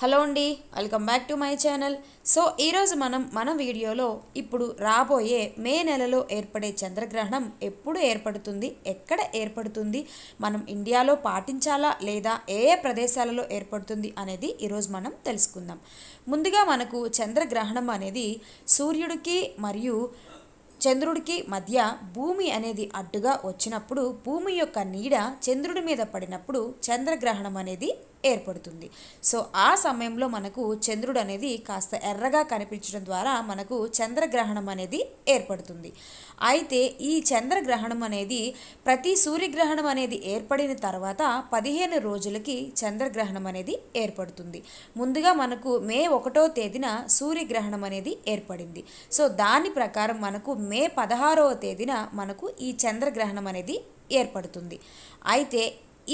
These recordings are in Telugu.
హలో అండి welcome back to my channel so ఈరోజు మనం మన వీడియోలో ఇప్పుడు రాబోయే మే నెలలో ఏర్పడే చంద్రగ్రహణం ఎప్పుడు ఏర్పడుతుంది ఎక్కడ ఏర్పడుతుంది మనం ఇండియాలో పాటించాలా లేదా ఏ ఏ ప్రదేశాలలో ఏర్పడుతుంది అనేది ఈరోజు మనం తెలుసుకుందాం ముందుగా మనకు చంద్రగ్రహణం అనేది సూర్యుడికి మరియు చంద్రుడికి మధ్య భూమి అనేది అడ్డుగా వచ్చినప్పుడు భూమి యొక్క నీడ చంద్రుడి మీద పడినప్పుడు చంద్రగ్రహణం అనేది ఏర్పడుతుంది సో ఆ సమయంలో మనకు చంద్రుడు అనేది కాస్త ఎర్రగా కనిపించడం ద్వారా మనకు చంద్రగ్రహణం అనేది ఏర్పడుతుంది అయితే ఈ చంద్రగ్రహణం అనేది ప్రతి సూర్యగ్రహణం అనేది ఏర్పడిన తర్వాత పదిహేను రోజులకి చంద్రగ్రహణం అనేది ఏర్పడుతుంది ముందుగా మనకు మే ఒకటో తేదీన సూర్యగ్రహణం అనేది ఏర్పడింది సో దాని ప్రకారం మనకు మే పదహారవ తేదీన మనకు ఈ చంద్రగ్రహణం అనేది ఏర్పడుతుంది అయితే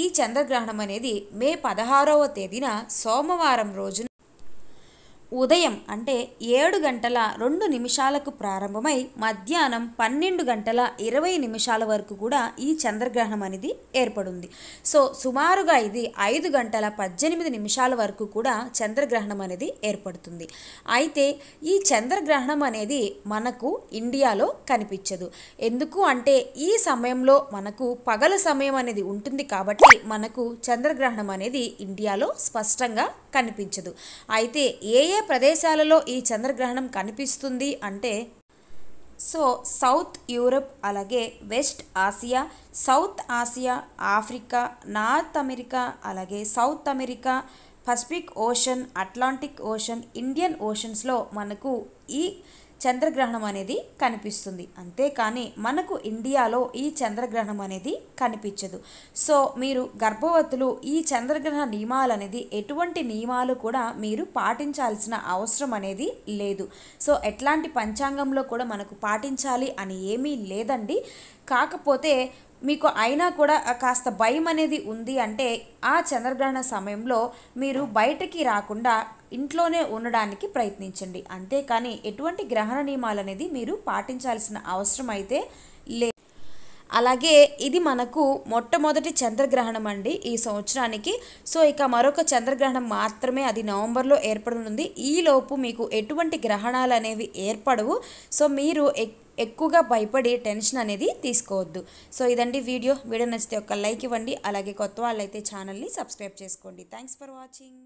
ఈ చంద్రగ్రహణం అనేది మే పదహారవ తేదీన సోమవారం రోజున ఉదయం అంటే ఏడు గంటల రెండు నిమిషాలకు ప్రారంభమై మధ్యాహ్నం పన్నెండు గంటల ఇరవై నిమిషాల వరకు కూడా ఈ చంద్రగ్రహణం అనేది ఏర్పడింది సో సుమారుగా ఇది ఐదు గంటల పద్దెనిమిది నిమిషాల వరకు కూడా చంద్రగ్రహణం అనేది ఏర్పడుతుంది అయితే ఈ చంద్రగ్రహణం అనేది మనకు ఇండియాలో కనిపించదు ఎందుకు అంటే ఈ సమయంలో మనకు పగల సమయం అనేది ఉంటుంది కాబట్టి మనకు చంద్రగ్రహణం అనేది ఇండియాలో స్పష్టంగా కనిపించదు అయితే ఏ ఏ ప్రదేశాలలో ఈ చంద్రగ్రహణం కనిపిస్తుంది అంటే సో సౌత్ యూరప్ అలాగే West Asia South Asia Africa North America అలాగే South America Pacific Ocean Atlantic Ocean Indian ఓషన్స్లో మనకు ఈ చంద్రగ్రహణం అనేది కనిపిస్తుంది అంతేకాని మనకు ఇండియాలో ఈ చంద్రగ్రహణం అనేది కనిపించదు సో మీరు గర్భవతులు ఈ చంద్రగ్రహణ నియమాలు అనేది ఎటువంటి నియమాలు కూడా మీరు పాటించాల్సిన అవసరం అనేది లేదు సో ఎట్లాంటి పంచాంగంలో కూడా మనకు పాటించాలి అని ఏమీ లేదండి కాకపోతే మీకు అయినా కూడా కాస్త భయం అనేది ఉంది అంటే ఆ చంద్రగ్రహణ సమయంలో మీరు బయటకి రాకుండా ఇంట్లోనే ఉండడానికి ప్రయత్నించండి అంతేకాని ఎటువంటి గ్రహణ నియమాలు అనేది మీరు పాటించాల్సిన అవసరం అయితే లే అలాగే ఇది మనకు మొట్టమొదటి చంద్రగ్రహణం అండి ఈ సంవత్సరానికి సో ఇక మరొక చంద్రగ్రహణం మాత్రమే అది నవంబర్లో ఏర్పడనుంది ఈలోపు మీకు ఎటువంటి గ్రహణాలు అనేవి ఏర్పడవు సో మీరు ఎక్కువగా భయపడి టెన్షన్ అనేది తీసుకోవద్దు సో ఇదండి వీడియో వీడియో నచ్చితే ఒక లైక్ ఇవ్వండి అలాగే కొత్త వాళ్ళైతే ఛానల్ని సబ్స్క్రైబ్ చేసుకోండి థ్యాంక్స్ ఫర్ వాచింగ్